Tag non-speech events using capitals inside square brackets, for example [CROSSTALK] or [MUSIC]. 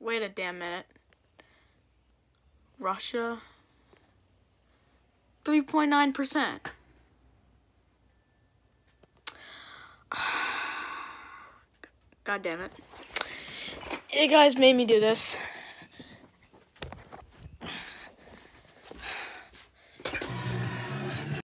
Wait a damn minute. Russia. 3.9%. [SIGHS] God damn it. You guys made me do this.